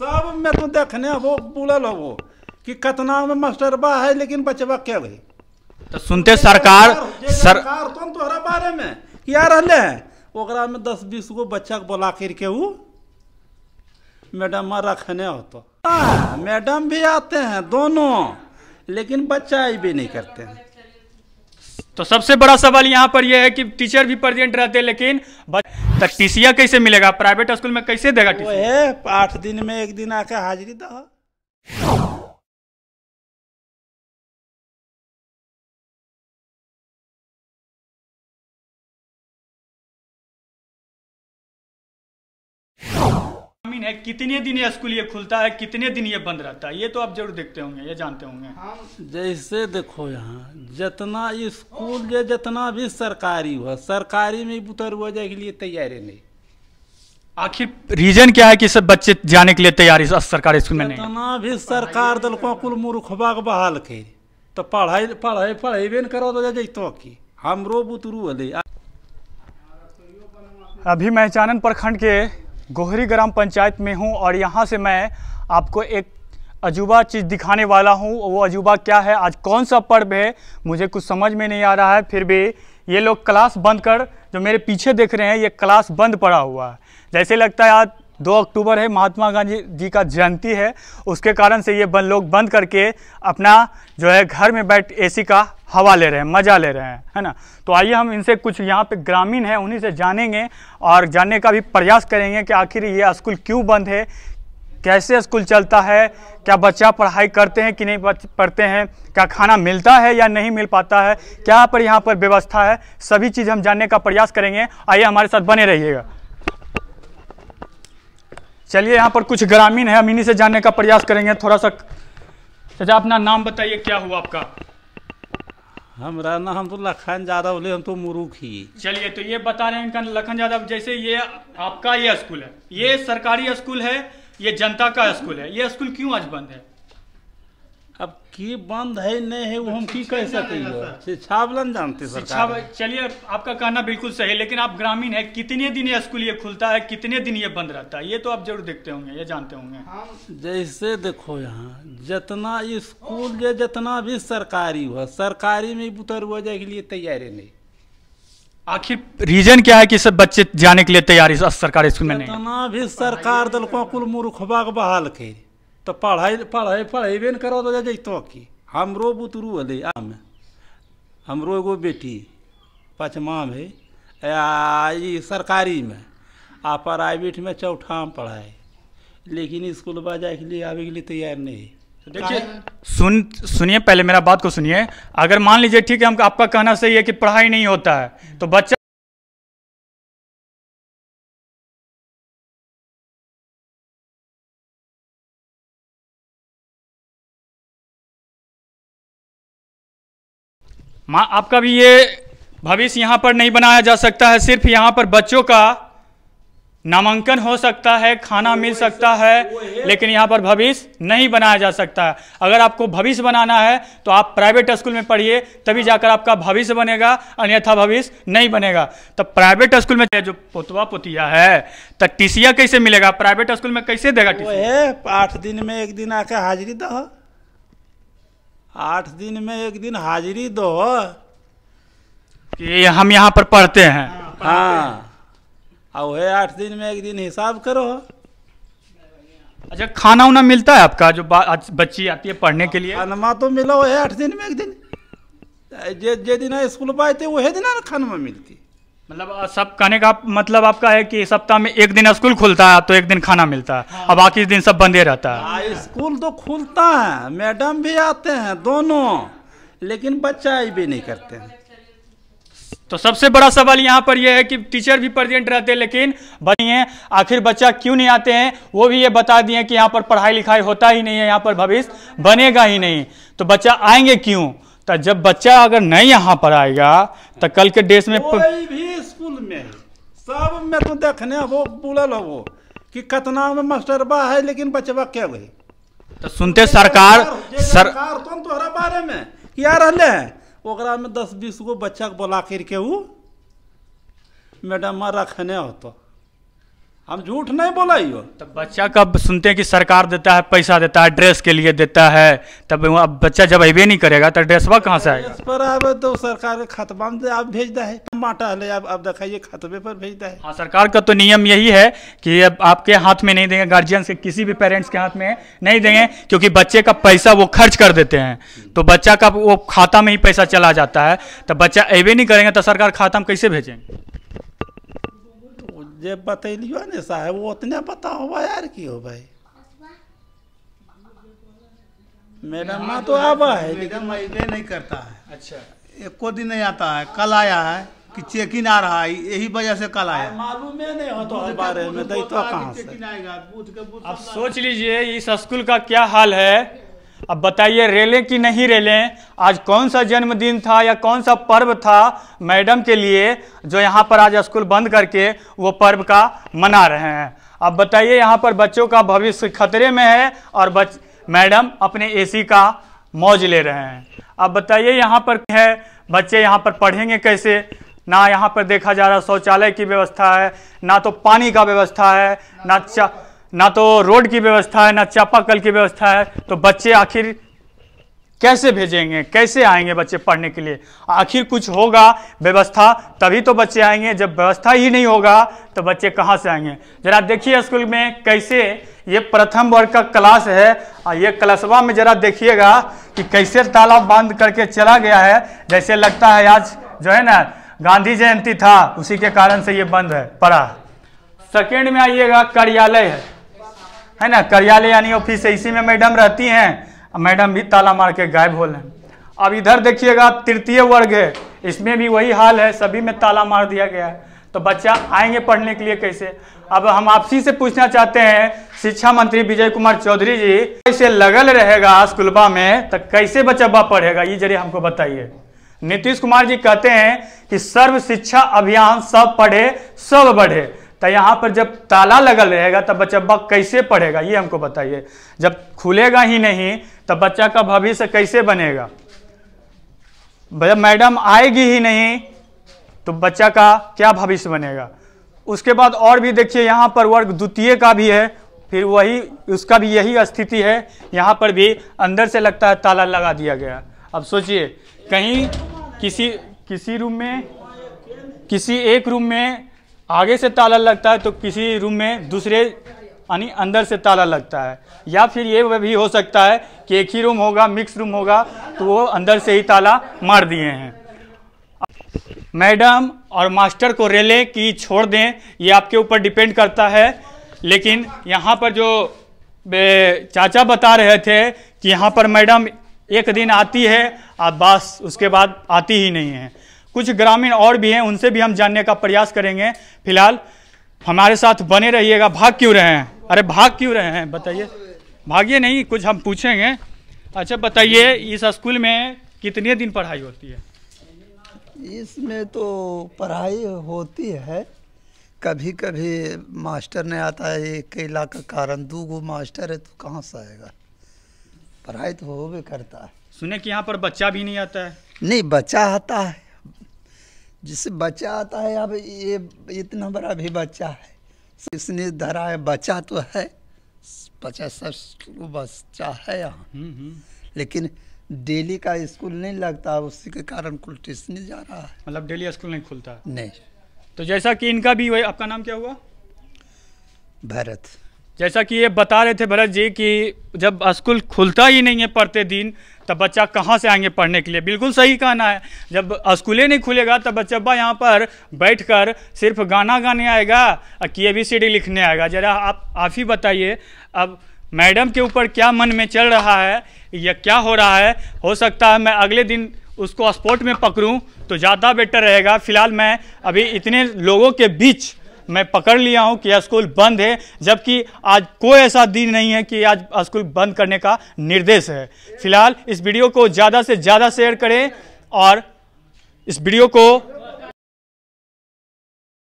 सब में तो देखने वो बुलल हो कि कतना में मास्टर बा है लेकिन बचवा क्या गई तो सुनते सरकार सरकार तुम तो तोहरा बारे में क्या रहले हैं ओकरा में दस बीस गो बच्चा को बुला करके वो मैडम रखने हो तो हाँ, मैडम भी आते हैं दोनों लेकिन बच्चा ही भी नहीं करते हैं तो सबसे बड़ा सवाल यहाँ पर यह है कि टीचर भी प्रेजेंट रहते हैं लेकिन तो टीसिया कैसे मिलेगा प्राइवेट स्कूल में कैसे देगा टीसी आठ दिन में एक दिन आके हाजिरी दो टाइमिंग है कितने दिन ये स्कूल ये खुलता है कितने दिन ये बंद रहता है ये तो आप जरूर देखते होंगे ये जानते होंगे जैसे देखो यहाँ जितना स्कूल ये जितना भी सरकारी हुआ सरकारी में उतर हुआ जाए के लिए तैयारी नहीं आखिर रीजन क्या है कि सब बच्चे जाने के लिए तैयारी सरकारी स्कूल में नहीं जितना भी सरकार दल कुल मूर्खबा के बहाल के तो पढ़ाई पढ़ाई पढ़ाई भी करो तो जैतो की हमरो बुतरू अभी मैं चानन प्रखंड के गोहरी ग्राम पंचायत में हूँ और यहाँ से मैं आपको एक अजूबा चीज़ दिखाने वाला हूँ वो अजूबा क्या है आज कौन सा पर्व है मुझे कुछ समझ में नहीं आ रहा है फिर भी ये लोग क्लास बंद कर जो मेरे पीछे देख रहे हैं ये क्लास बंद पड़ा हुआ है जैसे लगता है आज दो अक्टूबर है महात्मा गांधी जी का जयंती है उसके कारण से ये बन लोग बंद करके अपना जो है घर में बैठ एसी का हवा ले रहे हैं मज़ा ले रहे हैं है ना तो आइए हम इनसे कुछ यहाँ पे ग्रामीण हैं उन्हीं से जानेंगे और जानने का भी प्रयास करेंगे कि आखिर ये स्कूल क्यों बंद है कैसे स्कूल चलता है क्या बच्चा पढ़ाई करते हैं कि नहीं पढ़ते हैं क्या खाना मिलता है या नहीं मिल पाता है क्या पर यहाँ पर व्यवस्था है सभी चीज़ हम जानने का प्रयास करेंगे आइए हमारे साथ बने रहिएगा चलिए यहाँ पर कुछ ग्रामीण है हम इन्हीं से जानने का प्रयास करेंगे थोड़ा सा चाचा अपना नाम बताइए क्या हुआ आपका हमारा हम तो लखन यादव हम तो मुरुख ही चलिए तो ये बता रहे हैं इनका लखन यादव जैसे ये आपका ये स्कूल है ये सरकारी स्कूल है ये जनता का स्कूल है ये स्कूल क्यों आज बंद है अब की बंद है नहीं है वो हम की कह अच्छा, सकते हैं शिक्षावलन अच्छा, अच्छा। जानते शिक्षा चलिए आपका कहना बिल्कुल सही है लेकिन आप ग्रामीण है कितने दिन ये स्कूल ये खुलता है कितने दिन ये बंद रहता है ये तो आप जरूर देखते होंगे ये जानते होंगे जैसे देखो यहाँ जितना स्कूल ये जितना भी सरकारी हुआ सरकारी में बुतर हुआ जाए के लिए तैयारी नहीं आखिर रीजन क्या है कि सब बच्चे जाने के लिए तैयारी सरकारी स्कूल में नहीं भी सरकार दल को कुल मूर्खबा बहाल के तो पढ़ाई पढ़ाई पढ़ेबे न करो तो जैतो की हमरो बुतरू अल आम हमरो एगो बेटी पचमा है ये सरकारी में आ प्राइवेट में में पढ़ाए लेकिन स्कूल जाए के लिए आवे के लिए तैयार नहीं है तो देखिए सुन सुनिए पहले मेरा बात को सुनिए अगर मान लीजिए ठीक है हम आपका कहना सही है कि पढ़ाई नहीं होता है तो बच्चा माँ आपका भी ये भविष्य यहाँ पर नहीं बनाया जा सकता है सिर्फ यहाँ पर बच्चों का नामांकन हो सकता है खाना मिल सकता है लेकिन यहाँ पर भविष्य नहीं बनाया जा सकता है अगर आपको भविष्य बनाना है तो आप प्राइवेट स्कूल में पढ़िए तभी हाँ। जाकर आपका भविष्य बनेगा अन्यथा भविष्य नहीं बनेगा तो प्राइवेट स्कूल में जो पोतवा पोतिया है तो टीसिया कैसे मिलेगा प्राइवेट स्कूल में कैसे देगा टीसिया आठ दिन में एक दिन आकर हाजिरी दो आठ दिन में एक दिन हाजिरी दो कि हम यहाँ पर पढ़ते हैं हाँ, हाँ। और वह आठ दिन में एक दिन हिसाब करो अच्छा खाना उना मिलता है आपका जो बच्ची आती है पढ़ने के लिए खानमा तो मिला वह आठ दिन में एक दिन जे जे दिन स्कूल पाए थे वह दिन खानमा मिलती मतलब सब कहने का मतलब आपका है कि सप्ताह में एक दिन स्कूल खुलता है तो एक दिन खाना मिलता है हाँ। और बाकी दिन सब बंदे रहता है हाँ, स्कूल तो खुलता है मैडम भी आते हैं दोनों लेकिन बच्चा भी नहीं करते हैं तो सबसे बड़ा सवाल यहाँ पर यह है कि टीचर भी प्रेजेंट रहते हैं लेकिन बनी है आखिर बच्चा क्यों नहीं आते हैं वो भी ये बता दिए कि यहाँ पर पढ़ाई लिखाई होता ही नहीं है यहाँ पर भविष्य बनेगा ही नहीं तो बच्चा आएंगे क्यों तो जब बच्चा अगर नहीं यहाँ पर आएगा तो कल के डेस में कोई भी स्कूल में है सब में तो देखने वो बुलल हो कि कतना में बा है लेकिन बचवा क्या हुई तो सुनते सरकार सरकार तुम तो तुम्हारा बारे में क्या रहले हैं ओकरा में दस बीस गो बच्चा को बोला करके वो मैडम रखने होता हम झूठ नहीं बोला ही हो तब बच्चा कब सुनते हैं कि सरकार देता है पैसा देता है ड्रेस के लिए देता है तब अब बच्चा जब अब नहीं करेगा तो ड्रेसवा कहाँ से आएगा पर अब तो सरकार खतबा में आप भेजता है माटा है अब अब दिखाइए खतबे पर भेजता है हाँ सरकार का तो नियम यही है कि अब आपके हाथ में नहीं देंगे गार्जियंस के किसी भी पेरेंट्स के हाथ में नहीं देंगे क्योंकि बच्चे का पैसा वो खर्च कर देते हैं तो बच्चा का वो खाता में ही पैसा चला जाता है तो बच्चा अब नहीं करेंगे तो सरकार खाता में कैसे भेजेंगे जे बतैलियो ने साहेब उतने पता होबा यार की हो भाई मैडम माँ तो आवा है मैडम अबे नहीं करता है अच्छा एको दिन नहीं आता है कल आया है कि चेकिंग आ रहा है यही वजह से कल आया मालूम है नहीं होता है बारे में तो कहाँ से अब सोच लीजिए इस स्कूल का क्या हाल है अब बताइए रेले कि नहीं रेले आज कौन सा जन्मदिन था या कौन सा पर्व था मैडम के लिए जो यहाँ पर आज स्कूल बंद करके वो पर्व का मना रहे हैं अब बताइए यहाँ पर बच्चों का भविष्य खतरे में है और बच मैडम अपने एसी का मौज ले रहे हैं अब बताइए यहाँ पर है बच्चे यहाँ पर पढ़ेंगे कैसे ना यहाँ पर देखा जा रहा शौचालय की व्यवस्था है ना तो पानी का व्यवस्था है ना चा ना तो रोड की व्यवस्था है ना चापाकल की व्यवस्था है तो बच्चे आखिर कैसे भेजेंगे कैसे आएंगे बच्चे पढ़ने के लिए आखिर कुछ होगा व्यवस्था तभी तो बच्चे आएंगे जब व्यवस्था ही नहीं होगा तो बच्चे कहाँ से आएंगे जरा देखिए स्कूल में कैसे ये प्रथम वर्ग का क्लास है और ये क्लासवा में जरा देखिएगा कि कैसे तालाब बंद करके चला गया है जैसे लगता है आज जो है ना गांधी जयंती था उसी के कारण से ये बंद है पड़ा सेकेंड में आइएगा कार्यालय है है ना कार्यालय यानी ऑफिस है इसी में मैडम रहती हैं मैडम भी ताला मार के गायब हो लें अब इधर देखिएगा तृतीय वर्ग है इसमें भी वही हाल है सभी में ताला मार दिया गया है तो बच्चा आएंगे पढ़ने के लिए कैसे अब हम आपसी से पूछना चाहते हैं शिक्षा मंत्री विजय कुमार चौधरी जी कैसे लगल रहेगा स्कूलबा में तो कैसे बच्चा पढ़ेगा ये जरिए हमको बताइए नीतीश कुमार जी कहते हैं कि सर्व शिक्षा अभियान सब पढ़े सब बढ़े तो यहाँ पर जब ताला लगल रहेगा तब बच्चा बक कैसे पढ़ेगा ये हमको बताइए जब खुलेगा ही नहीं तब बच्चा का भविष्य कैसे बनेगा जब मैडम आएगी ही नहीं तो बच्चा का क्या भविष्य बनेगा उसके बाद और भी देखिए यहाँ पर वर्ग द्वितीय का भी है फिर वही उसका भी यही स्थिति है यहाँ पर भी अंदर से लगता है ताला लगा दिया गया अब सोचिए कहीं किसी किसी रूम में किसी एक रूम में आगे से ताला लगता है तो किसी रूम में दूसरे यानी अंदर से ताला लगता है या फिर ये भी हो सकता है कि एक ही रूम होगा मिक्स रूम होगा तो वो अंदर से ही ताला मार दिए हैं मैडम और मास्टर को रेले की छोड़ दें ये आपके ऊपर डिपेंड करता है लेकिन यहाँ पर जो चाचा बता रहे थे कि यहाँ पर मैडम एक दिन आती है और बस उसके बाद आती ही नहीं है कुछ ग्रामीण और भी हैं उनसे भी हम जानने का प्रयास करेंगे फिलहाल हमारे साथ बने रहिएगा भाग क्यों रहे हैं अरे भाग क्यों रहे हैं बताइए भागिए नहीं कुछ हम पूछेंगे अच्छा बताइए इस स्कूल में कितने दिन पढ़ाई होती है इसमें तो पढ़ाई होती है कभी कभी मास्टर नहीं आता है अकेला का कारण दो गो मास्टर है तो कहाँ से आएगा पढ़ाई तो हो भी करता है सुने कि यहाँ पर बच्चा भी नहीं आता है नहीं बच्चा आता है जिससे बच्चा आता है अब ये इतना बड़ा भी बच्चा है इसने धरा है बच्चा तो है बच्चा सब बच्चा है यहाँ हम्म, हम्म। लेकिन डेली का स्कूल नहीं लगता उसी के कारण कुल ट्यूशन जा रहा है मतलब डेली स्कूल नहीं खुलता नहीं तो जैसा कि इनका भी वही आपका नाम क्या हुआ भरत जैसा कि ये बता रहे थे भरत जी कि जब स्कूल खुलता ही नहीं है पढ़ते दिन तब बच्चा कहाँ से आएंगे पढ़ने के लिए बिल्कुल सही कहना है जब स्कूलें नहीं खुलेगा तब बच्चा यहाँ पर बैठ कर सिर्फ गाना गाने आएगा और के बी सी डी लिखने आएगा जरा आप आप ही बताइए अब मैडम के ऊपर क्या मन में चल रहा है या क्या हो रहा है हो सकता है मैं अगले दिन उसको स्पोर्ट में पकड़ूँ तो ज़्यादा बेटर रहेगा फिलहाल मैं अभी इतने लोगों के बीच मैं पकड़ लिया हूं कि स्कूल बंद है जबकि आज कोई ऐसा दिन नहीं है कि आज स्कूल बंद करने का निर्देश है फिलहाल इस वीडियो को ज़्यादा से ज़्यादा शेयर करें और इस वीडियो को